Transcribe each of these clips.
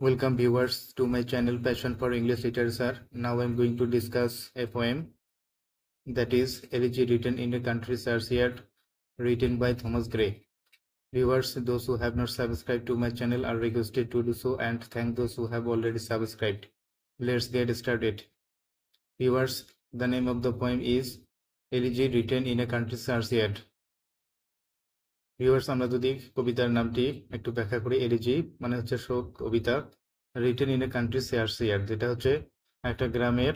Welcome viewers to my channel Passion for English Literature. Now I'm going to discuss a poem that is Elegy written in a country churchyard written by Thomas Gray. Viewers, those who have not subscribed to my channel are requested to do so and thank those who have already subscribed. Let's get started. Viewers, the name of the poem is Elegy written in a country churchyard viewers আমরা যদি কবিতার নামটি একটু ব্যাখ্যা করি elegy মানে হচ্ছে শোক কবিতা written in a country churchyard যেটা হচ্ছে একটা গ্রামের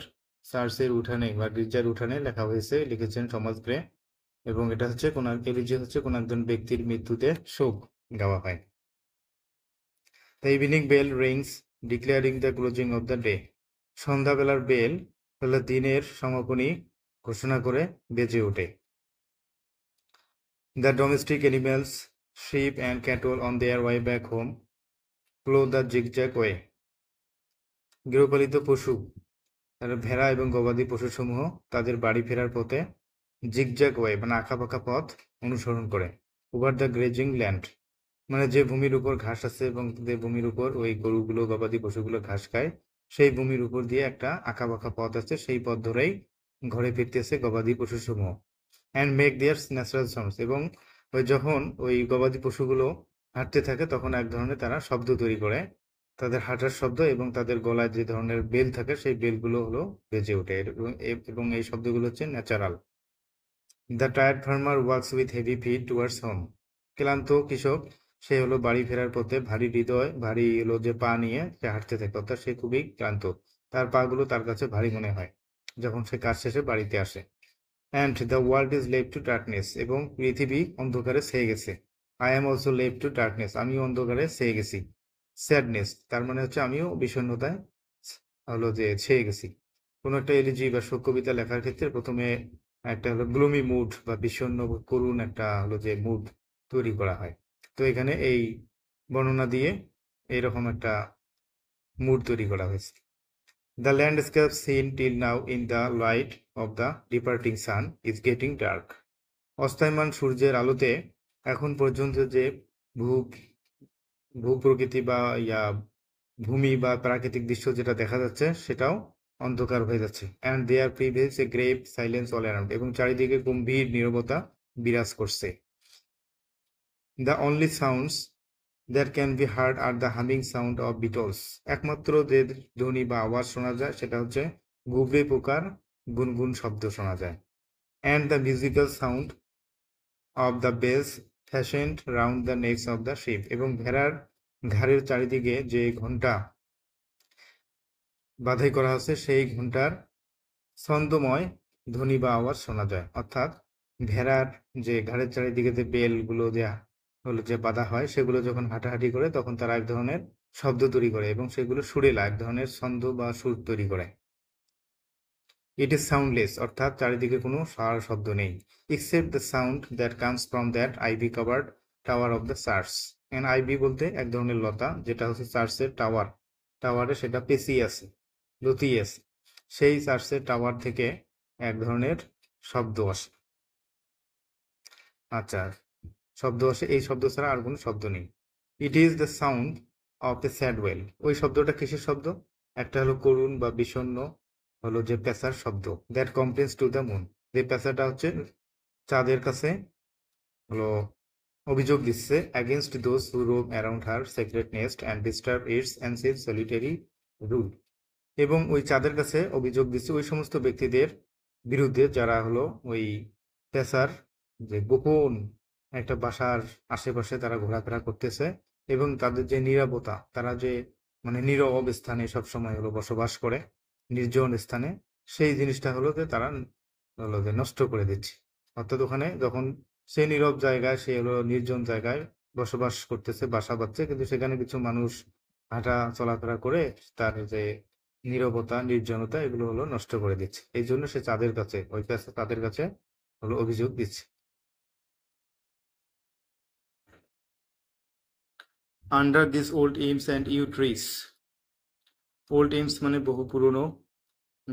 সার্সের উঠানে বা গির্জার উঠানে লেখা হয়েছে লিখেছেন সমাজ গ্রে এবং এটা হচ্ছে কোন এলিজি হচ্ছে কোন একজন ব্যক্তির মৃত্যুতে শোক গাওয়া হয় the evening bell rings declaring the closing of the day সন্ধ্যাবেলার বেল তাহলে দিনের সমাপনী ঘোষণা করে বেজে ওঠে The domestic animals, sheep and cattle on their way back home, follow the zigzag way. গৃহপালিত পশু তারা ভেড়া এবং গবাদি পশুসমূহ তাদের বাড়ি ফেরার পথে জিগজ্যাক ওয়ে মানে আঁকাপাকা পথ অনুসরণ করে ওভার দ্য গ্রেজিং ল্যান্ড মানে যে ভূমির উপর ঘাস আছে এবং যে ভূমির উপর ওই গরুগুলো গবাদি পশুগুলো ঘাস খায় সেই ভূমির উপর দিয়ে একটা আঁকাবাঁকা পথ আছে সেই পথ ধরেই ঘরে ফিরতেছে গবাদি পশুসমূহ and make their natural sounds এবং ওই যখন ওই গবাদি পশুগুলো হাঁটতে থাকে তখন এক ধরনের তারা শব্দ তৈরি করে তাদের হাঁটার শব্দ এবং তাদের গলায় যে ধরনের বেল থাকে সেই বেলগুলো হলো বেজে ওঠে এবং এই শব্দগুলো হচ্ছে natural the tired farmer works with heavy feet towards home ক্লান্ত কৃষক সে হলো বাড়ি ফেরার পথে ভারী হৃদয় ভারী হলো যে পা নিয়ে সে হাঁটতে থাকে অর্থাৎ সে খুবই ক্লান্ত তার পাগুলো তার কাছে ভারী মনে হয় যখন সে কাজ শেষে বাড়িতে আসে অ্যান্ড দ্য ওয়ার্ল্ড ইজ লেভ টু ডার্কনেস এবং পৃথিবী অন্ধকারে ছেয়ে গেছে আই এম অলসো লেভ টু ডার্কনেস আমিও অন্ধকারে ছেয়ে গেছি স্যাডনেস তার মানে হচ্ছে আমিও বিষণ্ণতায় হলো যে ছেয়ে গেছি কোনো একটা এলিজি বা শোক কবিতা লেখার ক্ষেত্রে প্রথমে একটা হলো গ্লুমি মুড বা বিষণ্ণ করুণ একটা হলো যে মুড তৈরি করা হয় তো এখানে এই বর্ণনা দিয়ে এইরকম একটা মুড তৈরি করা হয়েছে The landscape seen till now in the light of the departing sun is getting dark. অস্থায়মান সূর্যের আলোতে এখন পর্যন্ত যে ভূ ভূ প্রকৃতি বা ইয়া ভূমি বা প্রাকৃতিক দৃশ্য যেটা দেখা যাচ্ছে সেটাও অন্ধকার হয়ে যাচ্ছে and they are previous a grave silence all around এবং চারিদিকে গম্ভীর নিরবতা বিরাজ করছে the only sounds there can be heard are the humming sound of beetles একমাত্র যে ধ্বনি বা আওয়াজ শোনা যায় সেটা হচ্ছে গুবরে পোকার গুনগুন শব্দ শোনা যায় and the musical sound of the bells fastened round the necks of the sheep এবং ভেড়ার ঘাড়ের চারিদিকে যে ঘন্টা বাধাই করা হচ্ছে সেই ঘন্টার ছন্দময় ধ্বনি বা আওয়াজ শোনা যায় অর্থাৎ ভেড়ার যে ঘাড়ের চারিদিকে যে বেলগুলো দেয়া হলো যে বাধা হয় সেগুলো যখন হাঁটাহাঁটি করে তখন তারা এক ধরনের শব্দ তৈরি করে এবং সেগুলো সুরেলা এক ধরনের ছন্দ বা সুর তৈরি করে ইট ইজ সাউন্ডলেস অর্থাৎ চারিদিকে কোনো সার শব্দ নেই except the sound that comes from that ivy covered tower of the church an ivy বলতে এক ধরনের লতা যেটা হচ্ছে চার্চের টাওয়ার টাওয়ারে সেটা পেসি আছে লতি আছে সেই চার্চের টাওয়ার থেকে এক ধরনের শব্দ আসে আচ্ছা শব্দ আসে এই শব্দ ছাড়া আর কোনো শব্দ নেই it is the sound of the sad owl ওই শব্দটা কিসের শব্দ একটা হলো করুণ বা বিষণ্ন হলো যে পেশার শব্দ that complains to the moon যে পেশাটা হচ্ছে চাঁদের কাছে হলো অভিযোগ দিচ্ছে against those who roam around her secret nest and disturb its and save solitary rule এবং ওই চাঁদের কাছে অভিযোগ দিচ্ছে ওই সমস্ত ব্যক্তিদের বিরুদ্ধে যারা হলো ওই পেশার যে গোপন একটা বাসার আশেপাশে তারা ঘোরাফেরা করতেছে এবং তাদের যে নিরাপত্তা তারা যে মানে নীরব স্থানে সবসময় হলো বসবাস করে নির্জন স্থানে সেই জিনিসটা হলো যে তারা হলো যে নষ্ট করে দিচ্ছে অর্থাৎ ওখানে যখন সে নীরব জায়গায় সে হলো নির্জন জায়গায় বসবাস করতেছে বাসা বাঁধছে কিন্তু সেখানে কিছু মানুষ হাঁটা চলাফেরা করে তার যে নিরবতা নির্জনতা এগুলো হলো নষ্ট করে দিচ্ছে এই জন্য সে চাঁদের কাছে ওই তাদের কাছে হলো অভিযোগ দিচ্ছে under this old elms and yew trees old elms মানে বহু পুরনো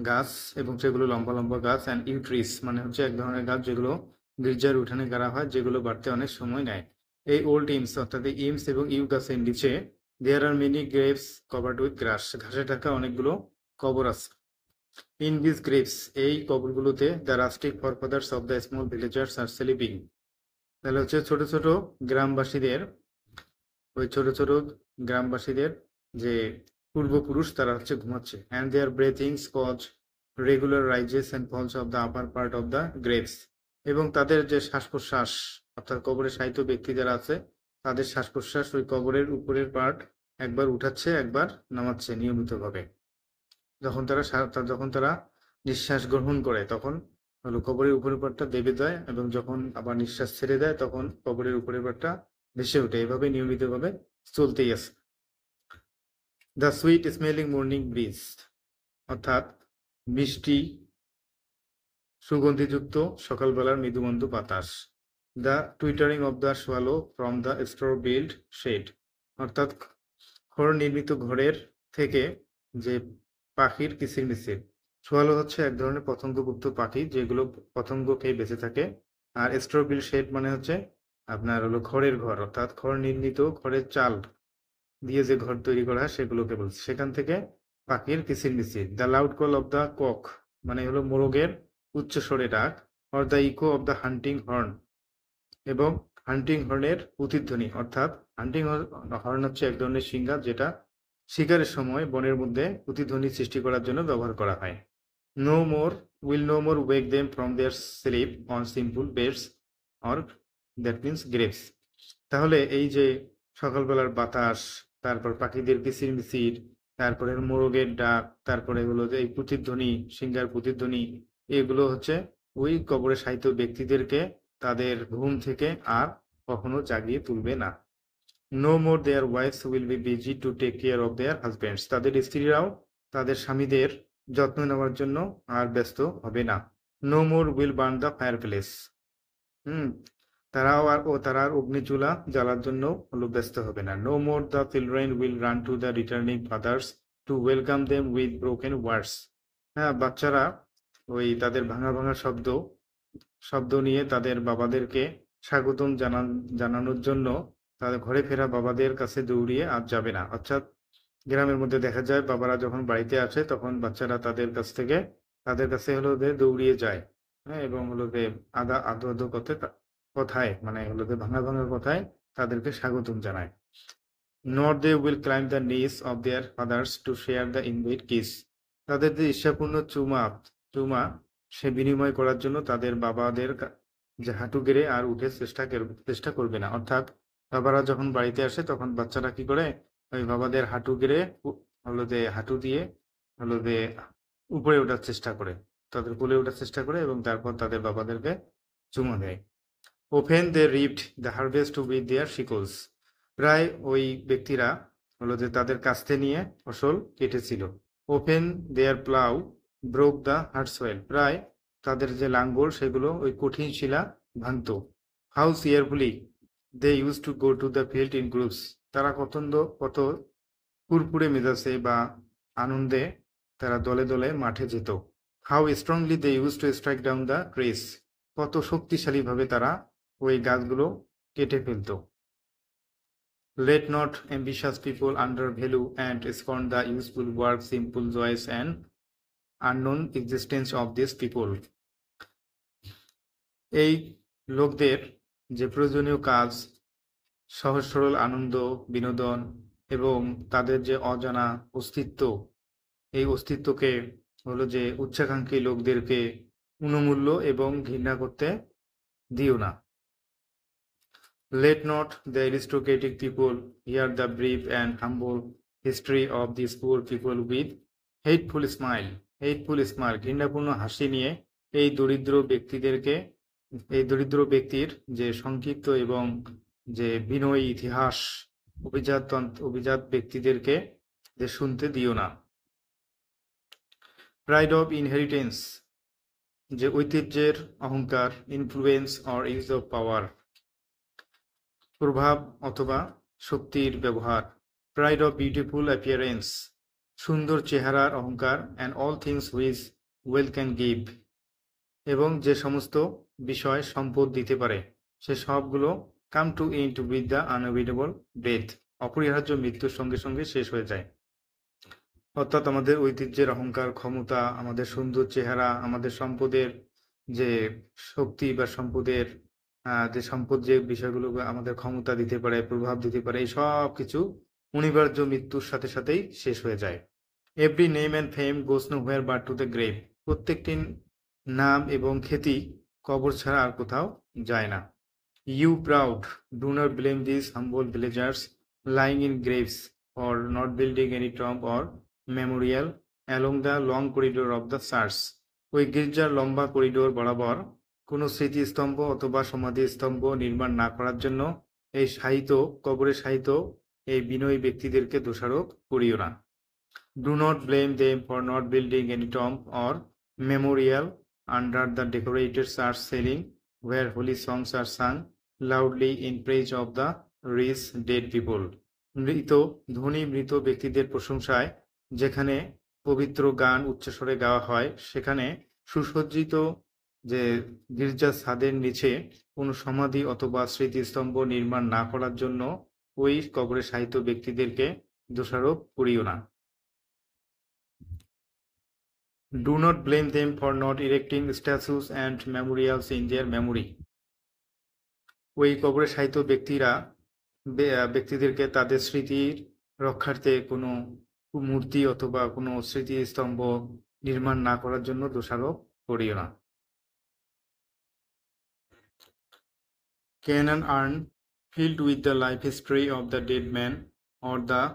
গাছ এবং সেগুলো লম্বা লম্বা গাছ অ্যান্ড ইউ ট্রিস মানে হচ্ছে এক ধরনের গাছ যেগুলো গির্জার উঠানে গাড়া হয় যেগুলো বাড়তে অনেক সময় নেয় এই ওল্ড ইমস অর্থাৎ ইমস এবং ইউ গাছের নিচে there are many graves covered with grass ঘাসে থাকা অনেকগুলো কবর আছে ইন দিস গ্রেভস এই কবরগুলোতে the rustic forefathers of the small villagers are sleeping তাহলে হচ্ছে ছোট ছোট গ্রামবাসীদের ওই ছোট ছোট গ্রামবাসীদের যে পূর্বপুরুষ তারা হচ্ছে ঘুমাচ্ছে and their breathing scotch regular rises and falls of the upper part of the graves এবং তাদের যে শ্বাস প্রশ্বাস অর্থাৎ কবরে সাহিত্য ব্যক্তি যারা আছে তাদের শ্বাস প্রশ্বাস ওই কবরের উপরের পার্ট একবার উঠাচ্ছে একবার নামাচ্ছে নিয়মিতভাবে যখন তারা যখন তারা নিঃশ্বাস গ্রহণ করে তখন হলো কবরের উপরের পার্টটা দেবে দেয় এবং যখন আবার নিঃশ্বাস ছেড়ে দেয় তখন কবরের উপরের পার্টটা ভেসে ওঠে এভাবে নিয়মিতভাবে চলতেই আছে the sweet smelling morning breeze অর্থাৎ মিষ্টি সুগন্ধিযুক্ত সকালবেলার মৃদুমন্দ বাতাস the twittering of the swallow from the straw built shed অর্থাৎ খড় নির্মিত ঘরের থেকে যে পাখির কিচিরমিচির সোয়ালো হচ্ছে এক ধরনের পতঙ্গভুক্ত পাখি যেগুলো পতঙ্গ খেয়ে বেঁচে থাকে আর স্ট্রোবিল শেড মানে হচ্ছে আপনার হলো খড়ের ঘর অর্থাৎ খড় নির্মিত খড়ের চাল দিয়ে যে ঘর তৈরি করা হয় সেগুলোকে বলছে সেখান থেকে পাখির কিচিরমিচির the loud call of the cock মানে হলো মোরগের উচ্চ স্বরে ডাক or the echo of the hunting horn এবং হান্টিং হর্নের উতিধ্বনি অর্থাৎ হান্টিং হর্ন হচ্ছে এক ধরনের সিংহা যেটা শিকারের সময় বনের মধ্যে উতিধ্বনি সৃষ্টি করার জন্য ব্যবহার করা হয় no more will no more wake them from their sleep on simple beds or that means graves তাহলে এই যে সকালবেলার বাতাস তারপর পাখিদের কিচির মিচির তারপরে মোরগের ডাক তারপরে এগুলো যে এই প্রতিধ্বনি সিঙ্গার প্রতিধ্বনি এগুলো হচ্ছে ওই কবরে সাহিত্য ব্যক্তিদেরকে তাদের ঘুম থেকে আর কখনো জাগিয়ে তুলবে না no more their wives will be busy to take care of their husbands তাদের স্ত্রীরাও তাদের স্বামীদের যত্ন নেওয়ার জন্য আর ব্যস্ত হবে না no more will burn the fireplace hmm তারাও আর ও তারা আর অগ্নিচুলা জ্বালার জন্য ব্যস্ত হবে না no more the children will run to the returning fathers to welcome them with broken words হ্যাঁ বাচ্চারা ওই তাদের ভাঙা ভাঙা শব্দ শব্দ নিয়ে তাদের বাবাদেরকে স্বাগতম জানান জানানোর জন্য তাদের ঘরে ফেরা বাবাদের কাছে দৌড়িয়ে আর যাবে না অর্থাৎ গ্রামের মধ্যে দেখা যায় বাবারা যখন বাড়িতে আসে তখন বাচ্চারা তাদের কাছ থেকে তাদের কাছে হলো দৌড়িয়ে যায় হ্যাঁ এবং হলো আদা আদো আদো করতে কথায় মানে এগুলোকে ভাঙা ভাঙা কথায় তাদেরকে স্বাগতম জানায় not they will climb the knees of their fathers to share the invite kiss তাদের যে ইচ্ছাপূর্ণ চুমা চুমা সে বিনিময় করার জন্য তাদের বাবাদের যে হাঁটু গেড়ে আর উঠে চেষ্টা চেষ্টা করবে না অর্থাৎ বাবারা যখন বাড়িতে আসে তখন বাচ্চারা কি করে ওই বাবাদের হাঁটু গেড়ে হলো যে হাঁটু দিয়ে হলো যে উপরে ওঠার চেষ্টা করে তাদের কোলে ওঠার চেষ্টা করে এবং তারপর তাদের বাবাদেরকে চুমা দেয় often they reaped the harvest to be their sickles প্রায় ওই ব্যক্তিরা হলো যে তাদের কাস্তে নিয়ে ফসল কেটেছিল often their plough broke the hard soil প্রায় তাদের যে লাঙ্গল সেগুলো ওই কঠিন শিলা ভাঙত how cheerfully they use to go to the field in groups তারা কতন্দ কত কুরপুরে মেজাসে বা আনন্দে তারা দলে দলে মাঠে যেত how strongly they use to strike down the trees কত শক্তিশালীভাবে তারা ওই গাছগুলো কেটে ফেলত let not ambitious people undervalue and scorn the useful work simple joys and unknown existence of this people এই লোকদের যে প্রয়োজনীয় কাজ সহজ সরল আনন্দ বিনোদন এবং তাদের যে অজানা অস্তিত্ব এই অস্তিত্বকে হলো যে উচ্চাকাঙ্ক্ষী লোকদেরকে উনমূল্য এবং ঘৃণা করতে দিও না Let not the aristocratic people hear the brief and humble history of these poor people with hateful smile. Hateful smirk ঘৃণাপূর্ণ হাসি নিয়ে এই দরিদ্র ব্যক্তিদেরকে এই দরিদ্র ব্যক্তির যে সংক্ষিপ্ত এবং যে বিনয়ী ইতিহাস অভিজাত অভিজাত ব্যক্তিদেরকে যে শুনতে দিও না প্রাইড অফ ইনহেরিটেন্স যে ঐতিহ্যের অহংকার influence or use of power প্রভাব অথবা শক্তির ব্যবহার প্রাইড অফ বিউটিফুল অ্যাপিয়ারেন্স সুন্দর চেহারার অহংকার and all things which wealth can give এবং যে সমস্ত বিষয় সম্পদ দিতে পারে সে সবগুলো come to in to with the unavoidable death অপরিহার্য মৃত্যুর সঙ্গে সঙ্গে শেষ হয়ে যায় অর্থাৎ আমাদের ঐতিহ্যের অহংকার ক্ষমতা আমাদের সুন্দর চেহারা আমাদের সম্পদের যে শক্তি বা সম্পদের যে সম্পদ যে বিষয়গুলো আমাদের ক্ষমতা দিতে পারে প্রভাব দিতে পারে এই সব কিছু অনিবার্য মৃত্যুর সাথে সাথেই শেষ হয়ে যায় every name and fame goes nowhere but to the grave প্রত্যেকটি নাম এবং খ্যাতি কবর ছাড়া আর কোথাও যায় না you proud do not blame this humble villagers lying in graves or not building any tomb or memorial along the long corridor of the church ওই গির্জার লম্বা করিডোর বরাবর কোনো স্মৃতিস্তম্ভ অথবা সমাধিস্তম্ভ নির্মাণ না করার জন্য এই সাহিত্য কবরের সাহিত্য এই বিনয়ী ব্যক্তিদেরকে দোষারোপ করিও না do not blame them for not building any tomb or memorial under the decorated are ceiling where holy songs are sang loudly in praise of the rich dead people মৃত ধনী মৃত ব্যক্তিদের প্রশংসায় যেখানে পবিত্র গান উচ্চস্বরে গাওয়া হয় সেখানে সুসজ্জিত যে গির্জা ছাদের নিচে কোনো সমাধি অথবা স্মৃতিস্তম্ভ নির্মাণ না করার জন্য ওই কবরে সাহিত্য ব্যক্তিদেরকে দোষারোপ করিও না do not blame them for not erecting statues and memorials in their memory ওই কবরে সাহিত্য ব্যক্তিরা ব্যক্তিদেরকে তাদের স্মৃতির রক্ষার্থে কোনো মূর্তি অথবা কোনো স্মৃতিস্তম্ভ নির্মাণ না করার জন্য দোষারোপ করিও না can an urn filled with the life history of the dead man or the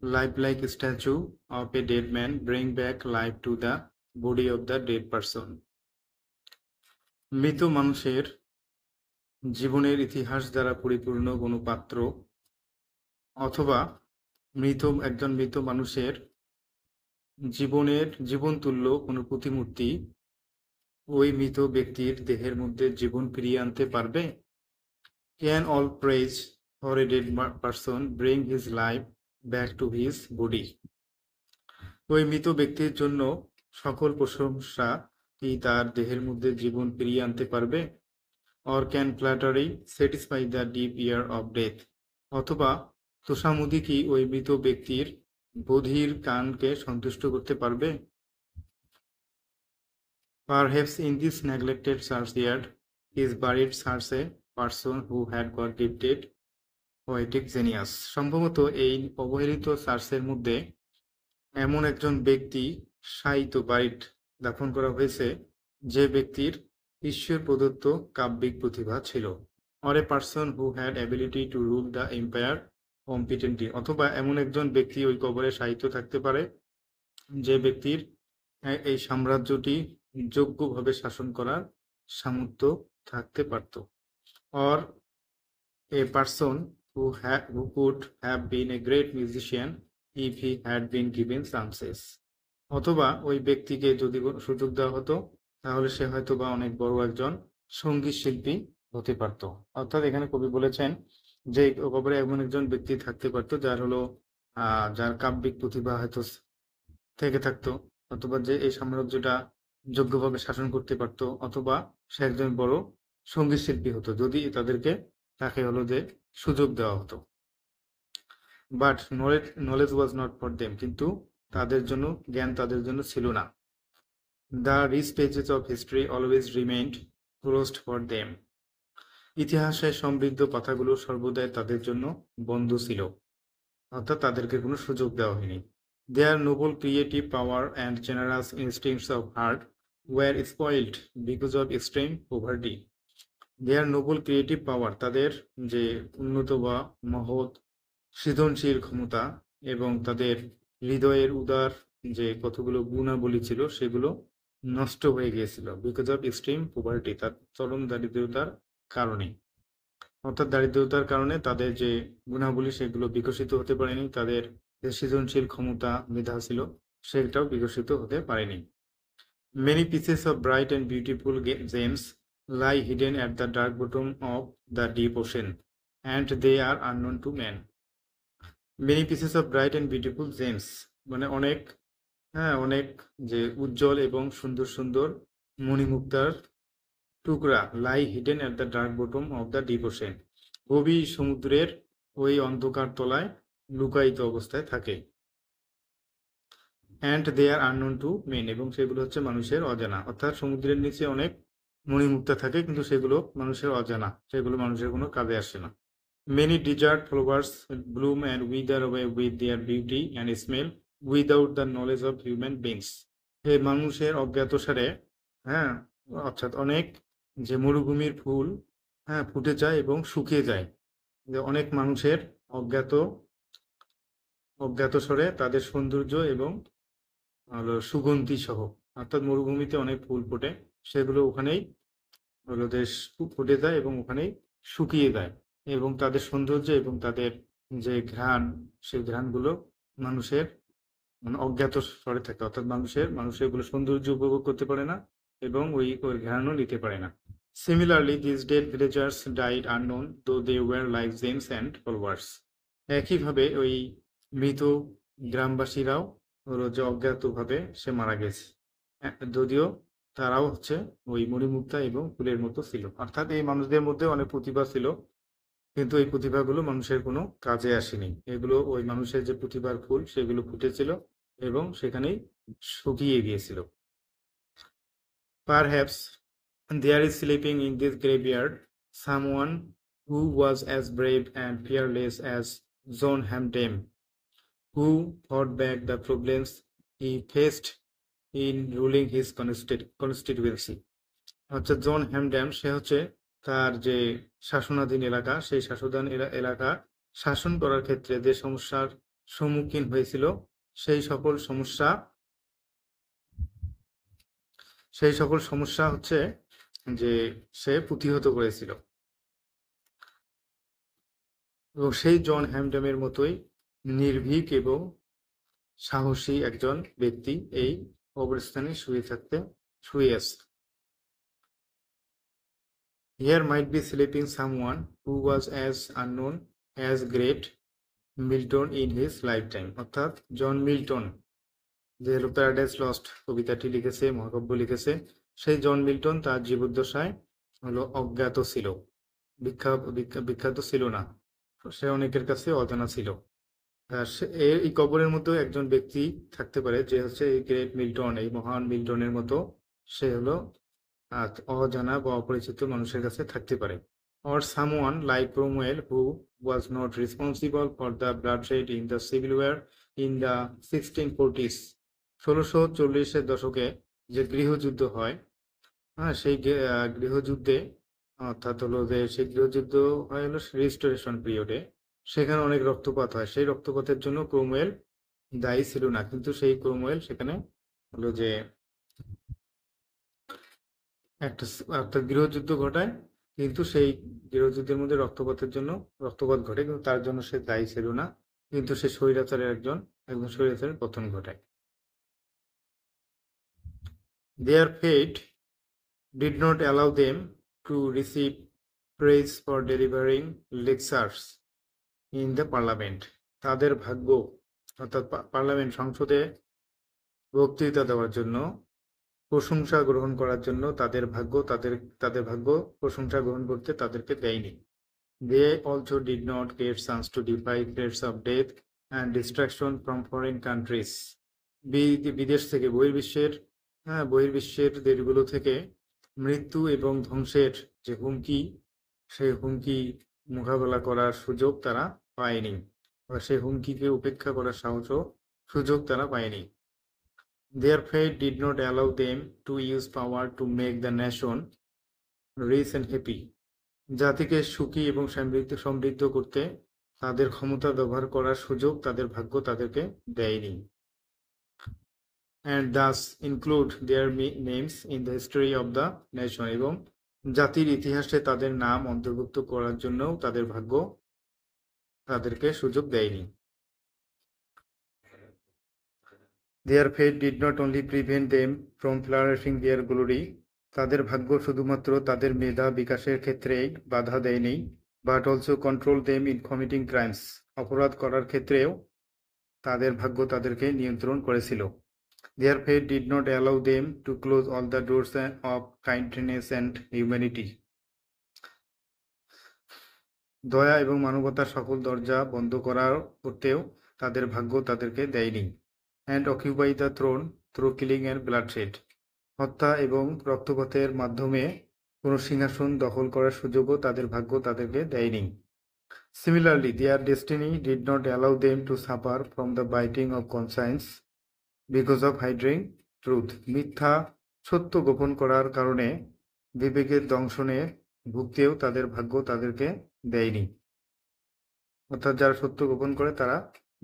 lifelike statue of a dead man bring back life to the body of the dead person মৃত মানুষের জীবনের ইতিহাস দ্বারা পরিপূর্ণ কোনো পাত্র অথবা মৃত একজন মৃত মানুষের জীবনের জীবনতুল্য কোনো প্রতিমূর্তি ওই মৃত ব্যক্তির দেহের মধ্যে জীবন ফিরিয়ে আনতে পারবে Can all praise for a dead person bring his life back to his body? ওই মৃত ব্যক্তির জন্য সকল প্রশংসা কি তার দেহের মধ্যে জীবন ফিরিয়ে আনতে পারবে or can flattery satisfy the deep ear of death অথবা তোষামুদি কি ওই মৃত ব্যক্তির বধির কানকে সন্তুষ্ট করতে পারবে Perhaps in this neglected churchyard, his buried source person who had got gifted poetic genius সম্ভবত এই অবহেলিত সার্সের মধ্যে এমন একজন ব্যক্তি সাহিত্য বাড়িট দাফন করা হয়েছে যে ব্যক্তির ঈশ্বর প্রদত্ত কাব্যিক প্রতিভা ছিল or a person who had ability to rule the empire competently অথবা এমন একজন ব্যক্তি ওই কবরে সাহিত্য থাকতে পারে যে ব্যক্তির এই সাম্রাজ্যটি যোগ্যভাবে শাসন করার সামর্থ্য থাকতে পারত or a person who, ha- who could have been a great musician if he had been given chances অথবা ওই ব্যক্তিকে যদি সুযোগ দেওয়া হতো তাহলে সে হয়তো বা অনেক বড় একজন সঙ্গীত শিল্পী হতে পারত অর্থাৎ এখানে কবি বলেছেন যে কবরে এমন একজন ব্যক্তি থাকতে পারতো যার হলো যার কাব্যিক প্রতিভা হয়তো থেকে থাকতো অথবা যে এই সাম্রাজ্যটা যোগ্যভাবে শাসন করতে পারতো অথবা সে একজন বড় সঙ্গীত শিল্পী হতো যদি তাদেরকে তাকে হলো যে সুযোগ দেওয়া হতো but knowledge knowledge was not for them কিন্তু তাদের জন্য জ্ঞান তাদের জন্য ছিল না the rich pages of history always remained closed for them ইতিহাসের সমৃদ্ধ পাতাগুলো সর্বদাই তাদের জন্য বন্ধ ছিল অর্থাৎ তাদেরকে কোনো সুযোগ দেওয়া হয়নি their noble creative power and generous instincts of heart were spoiled because of extreme poverty their noble creative power তাদের যে উন্নত বা মহৎ সৃজনশীল ক্ষমতা এবং তাদের হৃদয়ের উদার যে কতগুলো গুণাবলী ছিল সেগুলো নষ্ট হয়ে গিয়েছিল বিকজ অফ এক্সট্রিম পোভার্টি তার চরম দারিদ্রতার কারণে অর্থাৎ দারিদ্রতার কারণে তাদের যে গুণাবলী সেগুলো বিকশিত হতে পারেনি তাদের যে সৃজনশীল ক্ষমতা মেধা ছিল সেটাও বিকশিত হতে পারেনি many pieces of bright and beautiful gems lie hidden at the dark bottom of the deep ocean, and they are unknown to man. Many pieces of bright and beautiful gems মানে অনেক হ্যাঁ অনেক যে উজ্জ্বল এবং সুন্দর সুন্দর মণিমুক্তার টুকরা lie hidden at the dark bottom of the deep ocean গভীর সমুদ্রের ওই অন্ধকার তলায় লুকায়িত অবস্থায় থাকে and they are unknown to men এবং সেগুলো হচ্ছে মানুষের অজানা অর্থাৎ সমুদ্রের নিচে অনেক মণিমুক্ত থাকে কিন্তু সেগুলো মানুষের অজানা সেগুলো মানুষের কোনো কাজে আসে না many desert flowers bloom and wither away with their beauty and smell without the knowledge of human beings হে মানুষের সারে হ্যাঁ অর্থাৎ অনেক যে মরুভূমির ফুল হ্যাঁ ফুটে যায় এবং শুকিয়ে যায় যে অনেক মানুষের অজ্ঞাত স্বরে তাদের সৌন্দর্য এবং সুগন্ধি সহ অর্থাৎ মরুভূমিতে অনেক ফুল ফোটে সেগুলো ওখানেই দেশ ফুটে দেয় এবং ওখানেই শুকিয়ে দেয় এবং তাদের সৌন্দর্য এবং তাদের যে ঘ্রাণ সেই ঘ্রাণগুলো মানুষের মানে অজ্ঞাত স্বরে থাকে অর্থাৎ মানুষের মানুষ এগুলো সৌন্দর্য উপভোগ করতে পারে না এবং ওই ওই ঘ্রাণও নিতে পারে না similarly this dead villagers died known though they were life gems and followers একইভাবে ওই মৃত গ্রামবাসীরাও যে অজ্ঞাতভাবে সে মারা গেছে যদিও তারাও হচ্ছে ওই মণিমুক্তা এবং ফুলের মতো ছিল অর্থাৎ এই মানুষদের মধ্যে অনেক প্রতিভা ছিল কিন্তু এই প্রতিভাগুলো মানুষের কোনো কাজে আসেনি এগুলো ওই মানুষের যে প্রতিভার ফুল সেগুলো ফুটেছিল এবং সেখানেই শুকিয়ে গিয়েছিল perhaps there is sleeping in this graveyard someone who was as brave and fearless as John Hampden who fought back the problems he faced in ruling his constituency হচ্ছে জন হ্যামড্যাম সে হচ্ছে তার যে শাসনাধীন এলাকা সেই শাসনাধীন এলাকা শাসন করার ক্ষেত্রে যে সমস্যার সম্মুখীন হয়েছিল সেই সকল সমস্যা সেই সকল সমস্যা হচ্ছে যে সে প্রতিহত করেছিল এবং সেই জন হ্যামড্যামের মতোই নির্ভীক এবং সাহসী একজন ব্যক্তি এই কবরস্থানে শুয়ে থাকতে শুয়ে আছে here might be sleeping someone who was as unknown as great Milton in his lifetime অর্থাৎ জন মিল্টন যে লোক তারা লস্ট কবিতাটি লিখেছে মহাকাব্য লিখেছে সেই জন মিল্টন তার জীবদ্দশায় হলো অজ্ঞাত ছিল বিখ্যাত বিখ্যাত ছিল না সে অনেকের কাছে অজানা ছিল এই কবরের মতো একজন ব্যক্তি থাকতে পারে যে হচ্ছে এই গ্রেট মিল্টন এই মহান মিল্টনের মতো সে হলো অজানা বা অপরিচিত মানুষের কাছে থাকতে পারে or like someone who was not responsible for the blood red in the civil war in the sixteen forties ষোলোশো চল্লিশের দশকে যে গৃহযুদ্ধ হয় হ্যাঁ সেই গৃহযুদ্ধে অর্থাৎ হলো যে সেই গৃহযুদ্ধ হয় হলো রেজিস্ট্রেশন পিরিয়ডে সেখানে অনেক রক্তপাত হয় সেই রক্তপাতের জন্য ক্রোমওয়েল দায়ী ছিল না কিন্তু সেই ক্রোমওয়েল সেখানে হলো যে একটা একটা গৃহযুদ্ধ ঘটায় কিন্তু সেই গৃহযুদ্ধের মধ্যে রক্তপাতের জন্য রক্তপাত ঘটে কিন্তু তার জন্য সে দায়ী ছিল না কিন্তু সে স্বৈরাচারের একজন একজন স্বৈরাচারের পতন ঘটায় their fate did not allow them to receive praise for delivering lectures in the parliament তাদের ভাগ্য অর্থাৎ পার্লামেন্ট সংসদে বক্তৃতা দেওয়ার জন্য প্রশংসা গ্রহণ করার জন্য তাদের ভাগ্য তাদের তাদের ভাগ্য প্রশংসা গ্রহণ করতে তাদেরকে দেয়নি they also did not get chance to defy threats of death and destruction from foreign countries বিদেশ থেকে বহির্বিশ্বের হ্যাঁ বহির্বিশ্বের দেশগুলো থেকে মৃত্যু এবং ধ্বংসের যে হুমকি সেই হুমকি মোকাবেলা করার সুযোগ তারা পায়নি বা সেই হুমকিকে উপেক্ষা করার সাহসও সুযোগ তারা পায়নি their fate did not allow them to use power to make the nation rich and happy জাতিকে সুখী এবং সমৃদ্ধ সমৃদ্ধ করতে তাদের ক্ষমতা ব্যবহার করার সুযোগ তাদের ভাগ্য তাদেরকে দেয়নি and thus include their names in the history of the nation এবং জাতির ইতিহাসে তাদের নাম অন্তর্ভুক্ত করার জন্যও তাদের ভাগ্য তাদেরকে সুযোগ দেয়নি their fate did not only prevent them from flaring their glory তাদের ভাগ্য শুধুমাত্র তাদের মেধা বিকাশের ক্ষেত্রেই বাধা দেয়নি but also control them in committing crimes অপরাধ করার ক্ষেত্রেও তাদের ভাগ্য তাদেরকে নিয়ন্ত্রণ করেছিল Their faith did not allow them to close all the doors of kindness and humanity. দয়া এবং মানবতার সকল দরজা বন্ধ করার করতেও তাদের ভাগ্য তাদেরকে দেয়নি and occupy the throne through killing or bloodshed হত্যা এবং রক্তপাতের মাধ্যমে কোন সিংহাসন দখল করার সুযোগও তাদের ভাগ্য তাদেরকে দেয়নি similarly their destiny did not allow them to suffer from the biting of conscience because of হাইড্রিং ট্রুথ মিথ্যা সত্য গোপন করার কারণে বিবেকের দংশনে ভুগতেও তাদের ভাগ্য তাদেরকে দেয়নি অর্থাৎ যারা সত্য গোপন করে তারা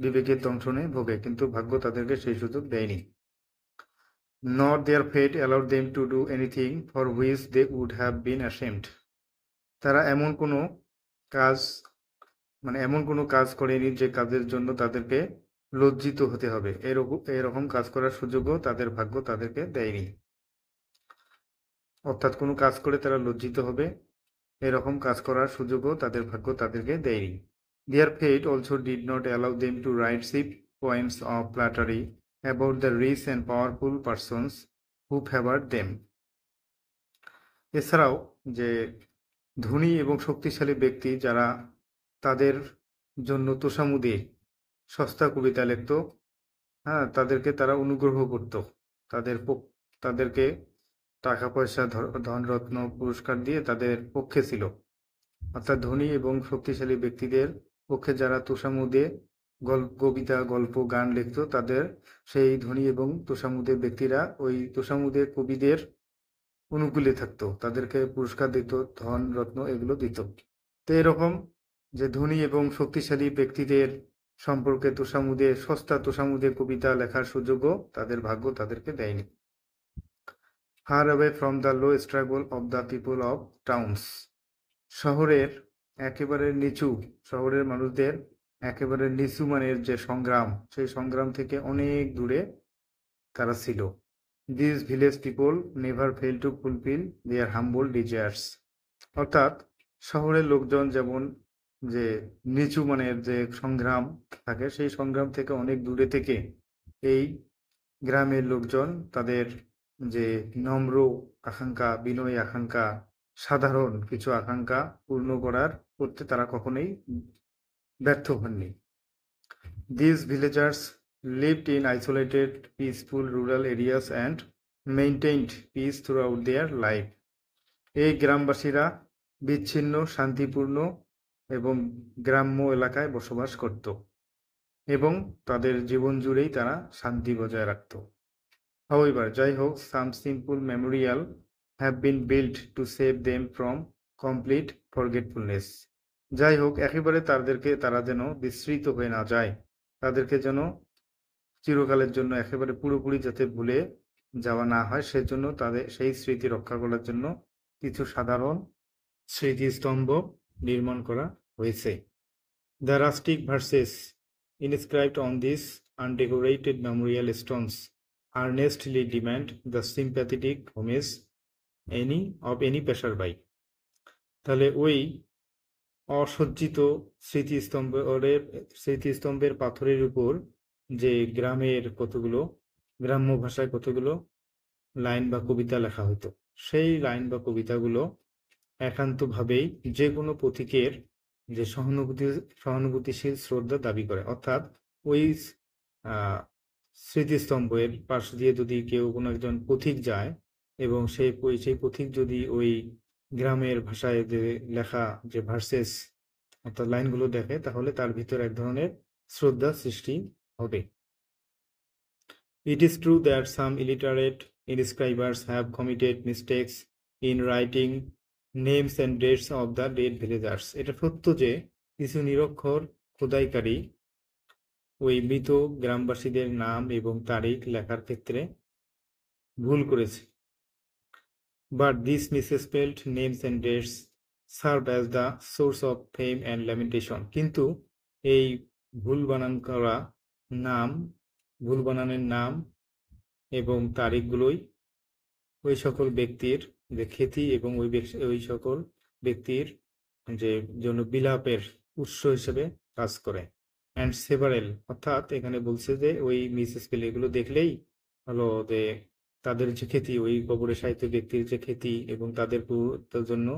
বিবেকের দংশনে ভোগে কিন্তু ভাগ্য তাদেরকে সেই সুযোগ দেয়নি not their fate allowed them to do anything for which they would have been ashamed তারা এমন কোনো কাজ মানে এমন কোনো কাজ করেনি যে কাজের জন্য তাদেরকে লজ্জিত হতে হবে এরকম এরকম কাজ করার সুযোগও তাদের ভাগ্য তাদেরকে দেয়নি অর্থাৎ কোনো কাজ করে তারা লজ্জিত হবে এরকম কাজ করার সুযোগও তাদের ভাগ্য তাদেরকে দেয়নি their fate also did not allow them to write cheap points of flattery about the rich and powerful persons who favour them এছাড়াও যে ধনী এবং শক্তিশালী ব্যক্তি যারা তাদের জন্য তোষামুদি সস্তা কবিতা লিখত হ্যাঁ তাদেরকে তারা অনুগ্রহ করত তাদের তাদেরকে টাকা পয়সা ধনরত্ন পুরস্কার দিয়ে তাদের পক্ষে ছিল অর্থাৎ ধনী এবং শক্তিশালী ব্যক্তিদের পক্ষে যারা তুষামুদে গল্প কবিতা গল্প গান লিখত তাদের সেই ধনী এবং তুষামুদে ব্যক্তিরা ওই তুষামুদে কবিদের অনুকূলে থাকতো তাদেরকে পুরস্কার দিত ধন রত্ন এগুলো দিত তো এরকম যে ধনী এবং শক্তিশালী ব্যক্তিদের সম্পর্কে তোষামুদে সস্তা তোষামুদে কবিতা লেখার সুযোগও তাদের ভাগ্য তাদেরকে দেয়নি far away from the low struggle of the people of towns শহরের একেবারে নিচু শহরের মানুষদের একেবারে নিচু মানের যে সংগ্রাম সেই সংগ্রাম থেকে অনেক দূরে তারা ছিল this village people never fail to fulfil their humble desires অর্থাৎ শহরের লোকজন যেমন যে নিচু মানের যে সংগ্রাম থাকে সেই সংগ্রাম থেকে অনেক দূরে থেকে এই গ্রামের লোকজন তাদের যে নম্র আকাঙ্ক্ষা বিনয় আকাঙ্ক্ষা সাধারণ কিছু আকাঙ্ক্ষা পূর্ণ করার করতে তারা কখনোই ব্যর্থ হননি this villagers lived in isolated peaceful rural areas and maintained peace throughout their life এই গ্রামবাসীরা বিচ্ছিন্ন শান্তিপূর্ণ এবং গ্রাম্য এলাকায় বসবাস করত এবং তাদের জীবন জুড়েই তারা শান্তি বজায় রাখত হাউইভার যাই হোক some simple memorial have been build to save them from complete forgetfulness যাই হোক একেবারে তাদেরকে তারা যেন বিস্মৃত হয়ে না যায় তাদেরকে যেন চিরকালের জন্য একেবারে পুরোপুরি যাতে ভুলে যাওয়া না হয় সেজন্য তাদের সেই স্মৃতি রক্ষা করার জন্য কিছু সাধারণ স্মৃতিস্তম্ভ নির্মাণ করা হয়েছে the rustic verses inscribed on this undecorated memorial stones earnestly demand the sympathetic homage any of any passer by তাহলে ওই অসজ্জিত স্মৃতিস্তম্ভের স্মৃতিস্তম্ভের পাথরের উপর যে গ্রামের কতগুলো গ্রাম্য ভাষায় কতগুলো লাইন বা কবিতা লেখা হতো সেই লাইন বা কবিতাগুলো একান্তভাবেই যে কোনো পথিকের যে সহানুভূতি সহানুভূতিশীল শ্রদ্ধা দাবি করে অর্থাৎ ওই স্মৃতিস্তম্ভের পাশ দিয়ে যদি কেউ কোনো একজন পথিক যায় এবং সেই সেই পথিক যদি ওই গ্রামের ভাষায় যে লেখা যে ভার্সেস অর্থাৎ লাইনগুলো দেখে তাহলে তার ভিতর এক ধরনের শ্রদ্ধা সৃষ্টি হবে it is true that some illiterate inscribers have committed mistakes in writing names and dates of the dead villagers এটা সত্য যে কিছু নিরক্ষর খোদাইকারী ওই মৃত গ্রামবাসীদের নাম এবং তারিখ লেখার ক্ষেত্রে ভুল করেছে but this misspelled names and dates serve as the source of fame and lamentation কিন্তু এই ভুল বানান করা নাম ভুল বানানের নাম এবং তারিখগুলোই ওই সকল ব্যক্তির যে খ্যাতি এবং ওই ওই সকল ব্যক্তির যে জন্য বিলাপের উৎস হিসেবে কাজ করে অ্যান্ড সেভারেল অর্থাৎ এখানে বলছে যে ওই মিসেস পেলে এগুলো দেখলেই হলো যে তাদের যে খ্যাতি ওই কবরে সাহিত্য ব্যক্তির যে খ্যাতি এবং তাদের জন্য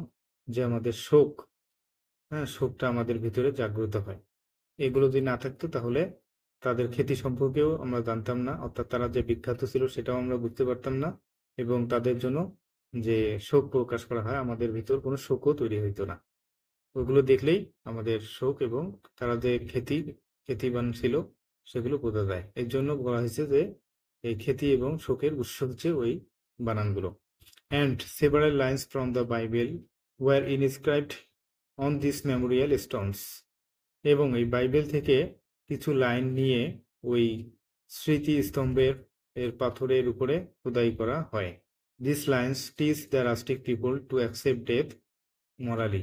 যে আমাদের শোক হ্যাঁ শোকটা আমাদের ভিতরে জাগ্রত হয় এগুলো যদি না থাকতো তাহলে তাদের খ্যাতি সম্পর্কেও আমরা জানতাম না অর্থাৎ তারা যে বিখ্যাত ছিল সেটাও আমরা বুঝতে পারতাম না এবং তাদের জন্য যে শোক প্রকাশ করা হয় আমাদের ভিতর কোনো শোকও তৈরি হইতো না ওগুলো দেখলেই আমাদের শোক এবং তারা যে খ্যাতি খ্যাতিবান ছিল সেগুলো বোঝা যায় এর জন্য বলা হয়েছে যে এই খ্যাতি এবং শোকের উৎস হচ্ছে ওই বানানগুলো and several lines from the Bible were inscribed on this memorial stones এবং এই বাইবেল থেকে কিছু লাইন নিয়ে ওই স্মৃতিস্তম্ভের এর পাথরের উপরে খোদাই করা হয় this lines teach the rustic people to accept death morally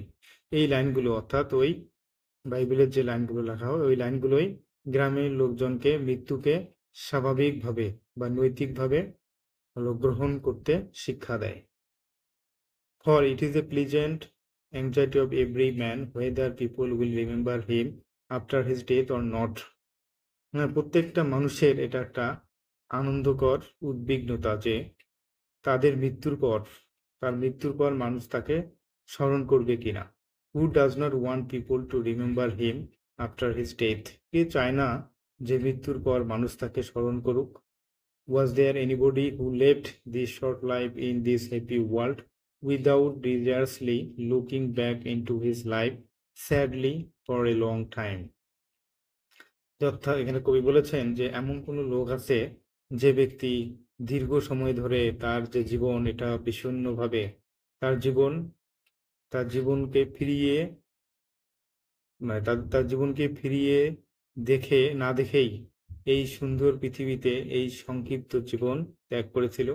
এই লাইনগুলো অর্থাৎ ওই বাইবেলের যে লাইনগুলো লেখা হয় ওই লাইনগুলোই গ্রামের লোকজনকে মৃত্যুকে স্বাভাবিকভাবে বা নৈতিকভাবে গ্রহণ করতে শিক্ষা দেয় for it is a pleasant anxiety of every man whether people will remember him after his death or not প্রত্যেকটা মানুষের এটা একটা আনন্দকর উদ্বিগ্নতা যে তাদের মৃত্যুর পর তার মৃত্যুর পর মানুষ তাকে স্মরণ করবে কিনা who does not want people to remember him after his death কে চায় না যে মৃত্যুর পর মানুষ তাকে স্মরণ করুক was there anybody who left this short life in this happy world without desirously looking back into his life sadly for a long time অর্থাৎ এখানে কবি বলেছেন যে এমন কোনো লোক আছে যে ব্যক্তি দীর্ঘ সময় ধরে তার যে জীবন এটা বিষণ্নভাবে তার জীবন তার জীবনকে ফিরিয়ে মানে তার তার জীবনকে ফিরিয়ে দেখে না দেখেই এই সুন্দর পৃথিবীতে এই সংক্ষিপ্ত জীবন ত্যাগ করেছিল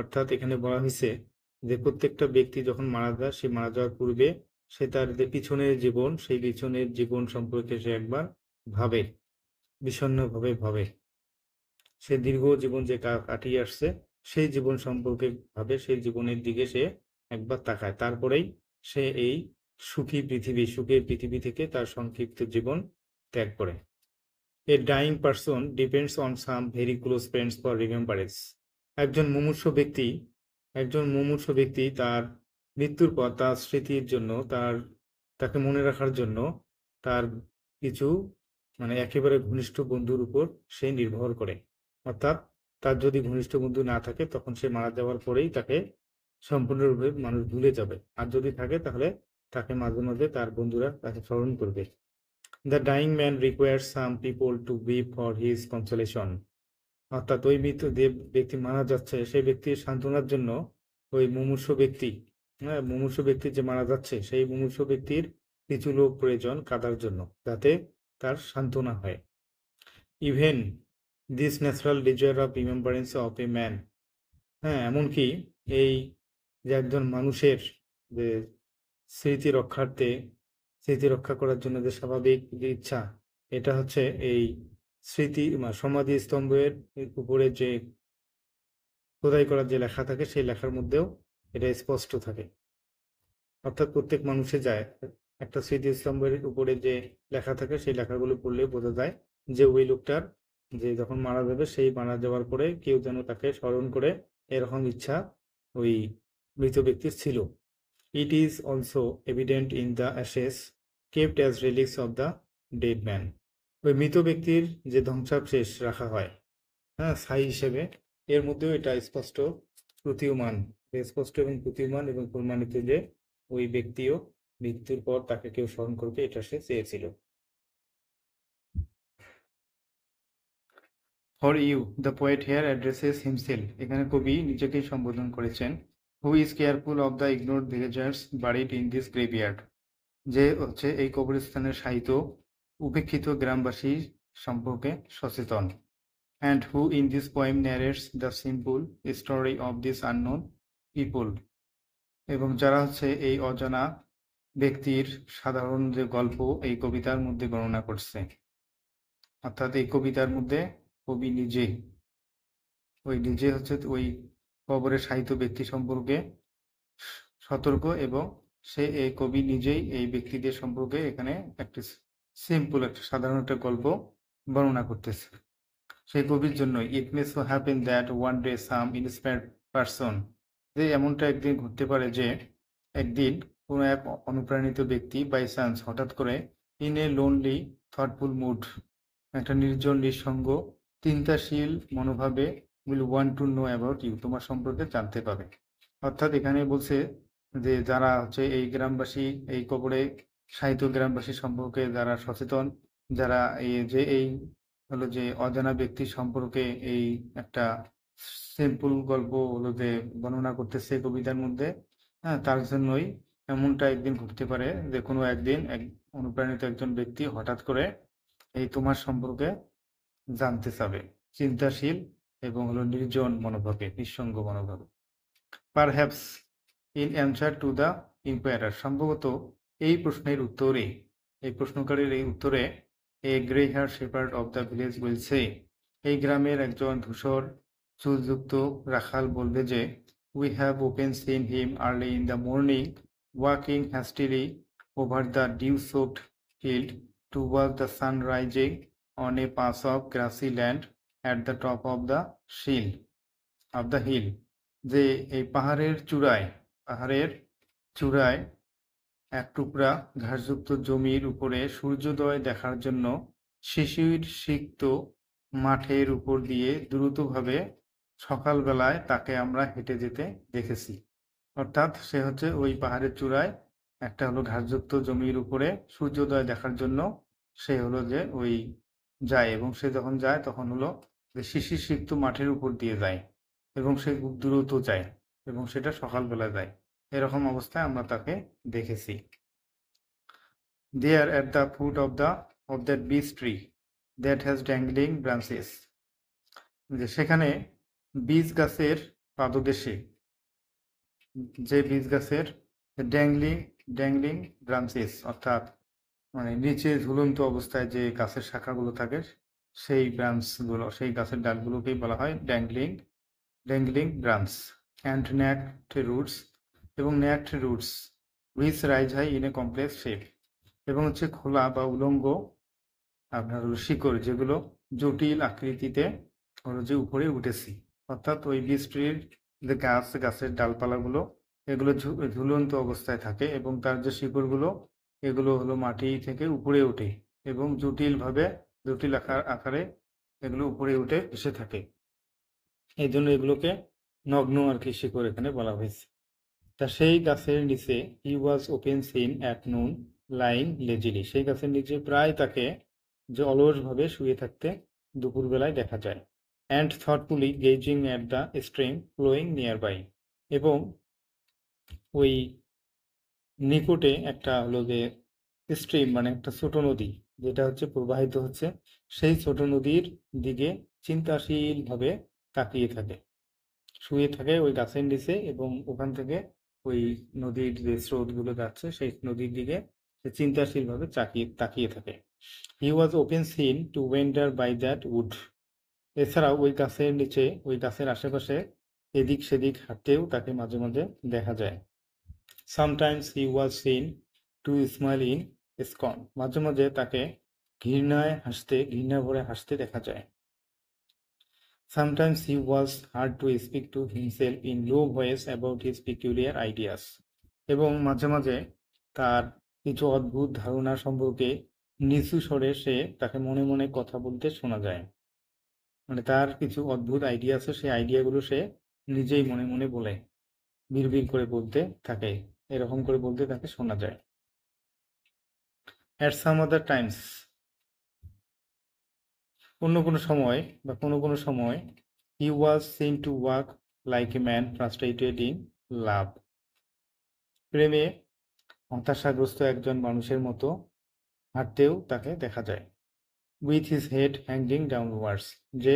অর্থাৎ এখানে বলা হয়েছে যে প্রত্যেকটা ব্যক্তি যখন মারা যায় সে মারা যাওয়ার পূর্বে সে তার যে পিছনের জীবন সেই পিছনের জীবন সম্পর্কে সে একবার ভাবে বিষণ্নভাবে ভাবে সে দীর্ঘ জীবন যে কাটিয়ে আসছে সেই জীবন সম্পর্কে ভাবে সেই জীবনের দিকে সে একবার তাকায় তারপরেই সে এই সুখী পৃথিবী সুখের পৃথিবী থেকে তার সংক্ষিপ্ত জীবন ত্যাগ করে a dying person depends on some very close friends for remembrance একজন মুমূর্ষ ব্যক্তি একজন মুমূর্ষ ব্যক্তি তার মৃত্যুর পর তার স্মৃতির জন্য তার তাকে মনে রাখার জন্য তার কিছু মানে একেবারে ঘনিষ্ঠ বন্ধুর উপর সে নির্ভর করে অর্থাৎ তার যদি ঘনিষ্ঠ বন্ধু না থাকে তখন সে মারা যাওয়ার পরেই তাকে সম্পূর্ণরূপে মানুষ ভুলে যাবে আর যদি থাকে তাহলে তাকে মাঝে মাঝে তার বন্ধুরা তাকে স্মরণ করবে the dying man require some people to be for his consolation অর্থাৎ ওই মৃত যে ব্যক্তি মারা যাচ্ছে সেই ব্যক্তির সান্ত্বনার জন্য ওই মুমূর্ষ ব্যক্তি হ্যাঁ মুমূর্ষ ব্যক্তি যে মারা যাচ্ছে সেই মুমূর্ষ ব্যক্তির কিছু লোক প্রয়োজন কাদার জন্য যাতে তার সান্ত্বনা হয় even this natural desire of remembrance of a man হ্যাঁ এমনকি এই যে একজন মানুষের যে স্মৃতি রক্ষার্থে স্মৃতি রক্ষা করার জন্য যে স্বাভাবিক যে ইচ্ছা এটা হচ্ছে এই স্মৃতি সমাধি স্তম্ভের উপরে যে খোদাই করার যে লেখা থাকে সেই লেখার মধ্যেও এটা স্পষ্ট থাকে অর্থাৎ প্রত্যেক মানুষে যায় একটা স্মৃতি স্তম্ভের উপরে যে লেখা থাকে সেই লেখাগুলো পড়লে বোঝা যায় যে ওই লোকটার যে যখন মারা যাবে সেই মারা যাওয়ার পরে কেউ যেন তাকে স্মরণ করে এরকম ইচ্ছা ওই মৃত ব্যক্তির ছিল it is also evident in the ashes kept as relics of the dead man ওই মৃত ব্যক্তির যে ধ্বংসাবশেষ রাখা হয় হ্যাঁ স্থায়ী হিসেবে এর মধ্যেও এটা স্পষ্ট প্রতীয়মান স্পষ্ট এবং প্রতীয়মান এবং প্রমাণিত যে ওই ব্যক্তিও মৃত্যুর পর তাকে কেউ স্মরণ করবে এটা সে চেয়েছিল for you the poet here addresses himself এখানে কবি নিজেকেই সম্বোধন করেছেন who is careful of the ignore villagers buried in this graveyard যে হচ্ছে এই কবরস্থানের সাহিত্য উপেক্ষিত গ্রামবাসী সম্পর্কে সচেতন and who in this poem narrates the simple story of this unknown people এবং যারা হচ্ছে এই অজানা ব্যক্তির সাধারণ যে গল্প এই কবিতার মধ্যে গণনা করছে অর্থাৎ এই কবিতার মধ্যে কবি নিজে ওই নিজে হচ্ছে ওই কবরের সাহিত্য ব্যক্তি সম্পর্কে সতর্ক এবং সে এই কবি নিজেই এই ব্যক্তিদের সম্পর্কে এখানে একটি সিম্পল একটা সাধারণ একটা গল্প বর্ণনা করতেছে সেই কবির জন্য it miss so happen that one day some inspired person যে এমনটা একদিন ঘটতে পারে যে একদিন কোনো এক অনুপ্রাণিত ব্যক্তি বাই চান্স হঠাৎ করে in a lonely thoughtful mood একটা নির্জন নিঃসঙ্গ চিন্তাশীল মনোভাবে will want to know about you তোমার সম্পর্কে জানতে পাবে অর্থাৎ এখানে বলছে যে যারা হচ্ছে এই গ্রামবাসী এই কবরে সাহিত্য গ্রামবাসী সম্পর্কে যারা সচেতন যারা এই যে এই হলো যে অজানা ব্যক্তি সম্পর্কে এই একটা সিম্পল গল্প হলো যে বর্ণনা করতেছে কবিতার মধ্যে হ্যাঁ তার জন্যই এমনটা একদিন ঘটতে পারে যে কোনো একদিন এক অনুপ্রাণিত একজন ব্যক্তি হঠাৎ করে এই তোমার সম্পর্কে জানতে চাবে চিন্তাশীল এবং হলো নির্জন মনোভাবে নিঃসঙ্গ মনোভাবে perhaps in answer to the inquirer সম্ভবত এই প্রশ্নের উত্তরে এই প্রশ্নকারীর এই উত্তরে a grey hair shepherd of the village বলছে এই গ্রামের একজন ধূসর চুলযুক্ত রাখাল বলবে যে we have often seen him early in the morning walking hastily over the dew soaked field to watch the sun rising on a pass of grassy land at the top of the shield of the hill যে এই পাহাড়ের চূড়ায় পাহাড়ের চূড়ায় এক টুকরা ঘাসযুক্ত জমির উপরে সূর্যোদয় দেখার জন্য শিশির সিক্ত মাঠের উপর দিয়ে দ্রুতভাবে সকালবেলায় তাকে আমরা হেঁটে যেতে দেখেছি অর্থাৎ সে হচ্ছে ওই পাহাড়ের চূড়ায় একটা হলো ঘাসযুক্ত জমির উপরে সূর্যোদয় দেখার জন্য সে হলো যে ওই যায় এবং সে যখন যায় তখন হলো যে শিশির সিক্ত মাঠের উপর দিয়ে যায় এবং সে খুব দূরত যায় এবং সেটা সকালবেলা যায় এরকম অবস্থায় আমরা তাকে দেখেছি there at the foot of the of that beech tree that has dangling branches যে সেখানে বীজ গাছের পাদদেশে যে বীজ গাছের ড্যাংলিং ড্যাংলিং ব্রাঞ্চেস অর্থাৎ মানে নিচে ঝুলন্ত অবস্থায় যে গাছের শাখাগুলো থাকে সেই ব্রাঞ্চগুলো সেই গাছের ডালগুলোকেই বলা হয় dangling dangling branch and naked roots এবং naked roots with rise high in a complex shape এবং হচ্ছে খোলা বা উলঙ্গ আপনার হলো শিকড় যেগুলো জটিল আকৃতিতে হলো যে উপরে উঠেছি অর্থাৎ ওই বিস্ট্রির যে গাছ গাছের ডালপালাগুলো এগুলো ঝুলন্ত অবস্থায় থাকে এবং তার যে শিকড়গুলো এগুলো হলো মাটি থেকে উপরে ওঠে এবং জটিলভাবে জটিল আকার আকারে এগুলো উপরে উঠে এসে থাকে এই জন্য এগুলোকে নগ্ন আর কি শিকড় এখানে বলা হয়েছে তা সেই গাছের নিচে he was often seen at noon lying lazily সেই গাছের নিচে প্রায় তাকে যে অলসভাবে শুয়ে থাকতে দুপুরবেলায় দেখা যায় and thoughtfully gazing at the stream flowing near by এবং ওই নিকটে একটা হলো যে স্ট্রিম মানে একটা ছোট নদী যেটা হচ্ছে প্রবাহিত হচ্ছে সেই ছোট নদীর দিকে চিন্তাশীলভাবে তাকিয়ে থাকে শুয়ে থাকে ওই গাছের নিচে এবং ওখান থেকে ওই নদীর যে স্রোতগুলো যাচ্ছে সেই নদীর দিকে সে চিন্তাশীলভাবে চাকিয়ে তাকিয়ে থাকে he was often seen to wander by that wood এছাড়াও ওই গাছের নিচে ওই গাছের আশেপাশে এদিক সেদিক হাঁটতেও তাকে মাঝে মাঝে দেখা যায় sometimes he was seen to smile in scorn মাঝে মাঝে তাকে ঘৃণায় হাসতে ঘৃণা ভরে হাসতে দেখা যায় sometimes he was heard to speak to himself in low voice about his peculiar ideas এবং মাঝে মাঝে তার কিছু অদ্ভুত ধারণা সম্পর্কে নিচু স্বরে সে তাকে মনে মনে কথা বলতে শোনা যায় মানে তার কিছু অদ্ভুত আইডিয়া আছে সেই আইডিয়াগুলো সে নিজেই মনে মনে বলে বিড় করে বলতে থাকে এরকম করে বলতে তাকে শোনা যায় অ্যাট সাম আদার টাইমস অন্য কোনো সময় বা কোনো কোনো সময় he was seen to walk like a man frustrated in love প্রেমে হতাশাগ্রস্ত একজন মানুষের মতো হাঁটতেও তাকে দেখা যায় with his head hanging downwards যে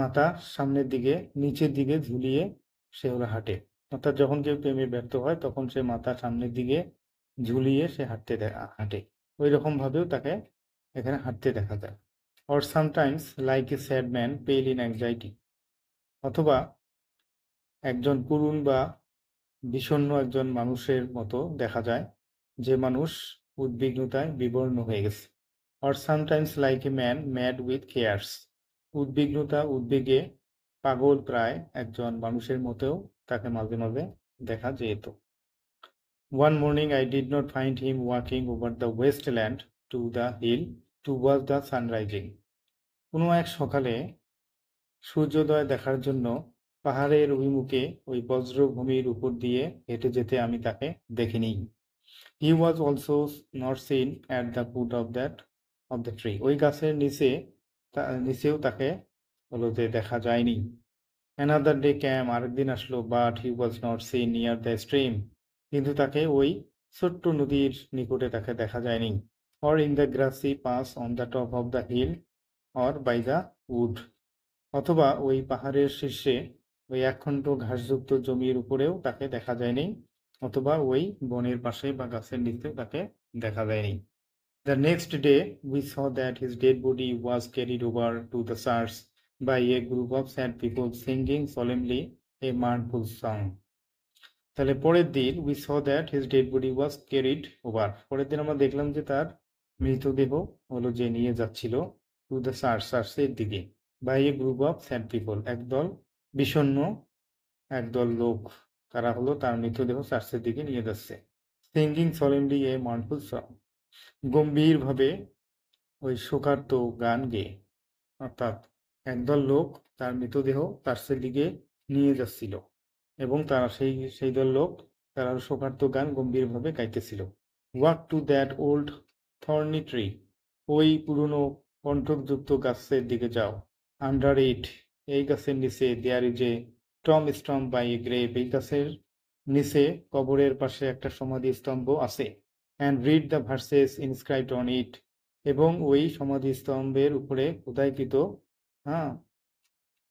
মাথা সামনের দিকে নিচের দিকে ঝুলিয়ে সে ওরা হাঁটে অর্থাৎ যখন কেউ প্রেমে ব্যর্থ হয় তখন সে মাথা সামনের দিকে ঝুলিয়ে সে হাঁটতে হাঁটে ওই রকম ভাবেও তাকে এখানে হাঁটতে দেখা যায় or sometimes like a sad man pale in anxiety অথবা একজন করুণ বা বিষণ্ন একজন মানুষের মতো দেখা যায় যে মানুষ উদ্বিগ্নতায় বিবর্ণ হয়ে গেছে or sometimes like a man mad with cares উদ্বিগ্নতা উদ্বেগে পাগল প্রায় একজন মানুষের মতেও তাকে মাঝে মাঝে দেখা যেত one morning I did not find him walking over the wasteland to the hill to was the sun rising কোনো এক সকালে সূর্যোদয় দেখার জন্য পাহাড়ের অভিমুখে ওই বজ্রভূমির উপর দিয়ে হেঁটে যেতে আমি তাকে দেখিনি he was also not seen at the foot of that of the tree ওই গাছের নিচে নিচেও তাকে হলো যে দেখা যায়নি অ্যানাদার ডে ক্যাম আরেকদিন আসলো but he was not seen near the stream কিন্তু তাকে ওই ছোট্ট নদীর নিকটে তাকে দেখা যায়নি or in the grassy pass on the top of the hill or by the wood অথবা ওই পাহাড়ের শীর্ষে ওই একখণ্ড ঘাসযুক্ত জমির উপরেও তাকে দেখা যায়নি অথবা ওই বনের পাশে বা গাছের নিচেও তাকে দেখা যায়নি the next day we saw that his dead body was carried over to the church by a group of sad people singing solemnly a mournful song তাহলে পরের দিন we saw that his dead body was carried over পরের দিন আমরা দেখলাম যে তার মৃতদেহ হলো যে নিয়ে যাচ্ছিল টু দ্য সার্চ সার্চের দিকে by a group of sad people একদল বিষণ্ন একদল লোক তারা হলো তার মৃতদেহ সার্চের দিকে নিয়ে যাচ্ছে সিঙ্গিং সলেমলি এ মনফুল সং গম্ভীরভাবে ওই শোকার্ত গান গেয়ে অর্থাৎ একদল লোক তার মৃতদেহ তার দিকে নিয়ে যাচ্ছিল এবং তারা সেই সেই দল লোক তারা শোকার্ত গান গম্ভীরভাবে গাইতেছিল walk to that old thorny tree ওই পুরনো কণ্ঠকযুক্ত গাছের দিকে যাও আন্ডার ইট এই গাছের নিচে there is a tombstone by a grave এই গাছের নিচে কবরের পাশে একটা সমাধি স্তম্ভ আছে and read the verses inscribed on it এবং ওই সমাধি স্তম্ভের উপরে উদয়কৃত হ্যাঁ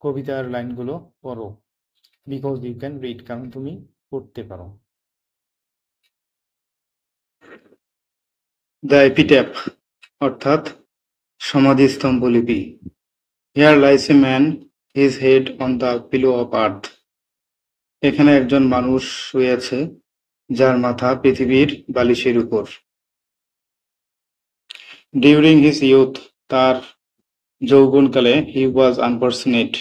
কবিতার লাইনগুলো পড়ো বিকজ ইউ ক্যান রিড কারণ তুমি পড়তে পারো দ্য এপিট্যাপ অর্থাৎ সমাধিস্তম্ভ লিপি here lies a man his head on the pillow of earth এখানে একজন মানুষ শুয়ে আছে যার মাথা পৃথিবীর বালিশের উপর ডিউরিং হিজ ইউথ তার যৌবনকালে হি ওয়াজ আনফর্চুনেট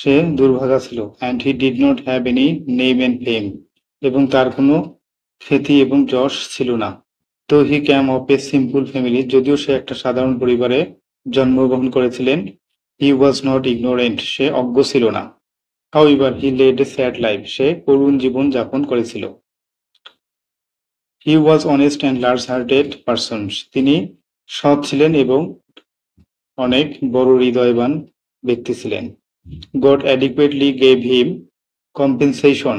সে দুর্ভাগা ছিল and he did not have any name and fame এবং তার কোনো খ্যাতি এবং যশ ছিল না though he came of a simple family যদিও সে একটা সাধারণ পরিবারে জন্মগ্রহণ করেছিলেন হি ওয়াজ নট ইগনোরেন্ট সে অজ্ঞ ছিল না however he led a sad life সে করুণ জীবন যাপন করেছিল he was honest and large hearted person তিনি সৎ ছিলেন এবং অনেক বড় হৃদয়বান ব্যক্তি ছিলেন God adequately gave him compensation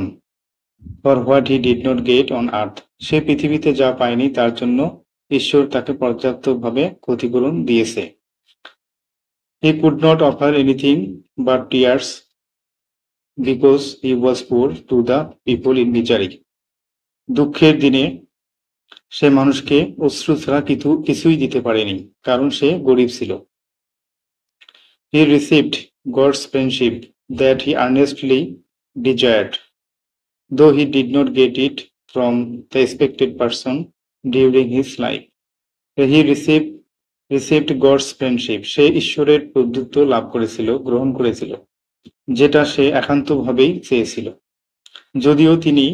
for what he did not get on earth সে পৃথিবীতে যা পায়নি তার জন্য ঈশ্বর তাকে পর্যাপ্তভাবে ক্ষতিপূরণ দিয়েছে he could not offer anything but tears because he was poor to the people in misery দুঃখের দিনে সে মানুষকে অশ্রু ছাড়া কিছু কিছুই দিতে পারেনি কারণ সে গরিব ছিল He received God's friendship that he earnestly desired, though he did not get it from the expected person during his life. He received received God's friendship সে ঈশ্বরের প্রদত্ত লাভ করেছিল গ্রহণ করেছিল যেটা সে একান্তভাবেই চেয়েছিল যদিও তিনি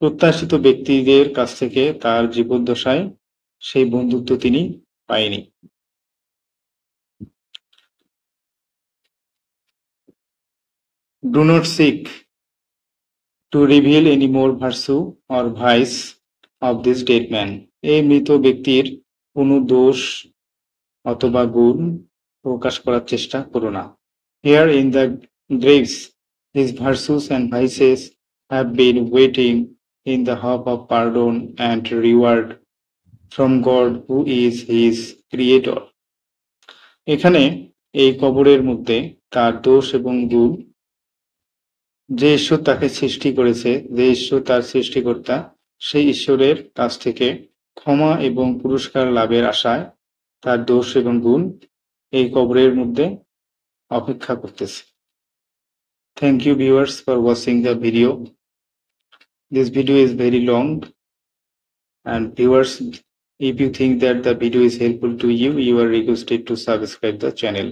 প্রত্যাশিত ব্যক্তিদের কাছ থেকে তার জীবদ্দশায় সেই বন্ধুত্ব তিনি পায়নি Do not seek to reveal any more virtue or vice of this dead man. এই মৃত ব্যক্তির কোন দোষ অথবা গুণ প্রকাশ করার চেষ্টা করো না here in the graves this virtues and vices have been waiting in the hope of pardon and reward from God who is his creator এখানে এই কবরের মধ্যে তার দোষ এবং গুণ যে ঈশ্বর তাকে সৃষ্টি করেছে যে ঈশ্বর তার সৃষ্টিকর্তা সেই ঈশ্বরের কাছ থেকে ক্ষমা এবং পুরস্কার লাভের আশায় তার দোষ এবং গুণ এই কবরের মধ্যে অপেক্ষা করতেছে thank you viewers for watching the video this video is very long and viewers if you think that the video is helpful to you you are requested to subscribe the channel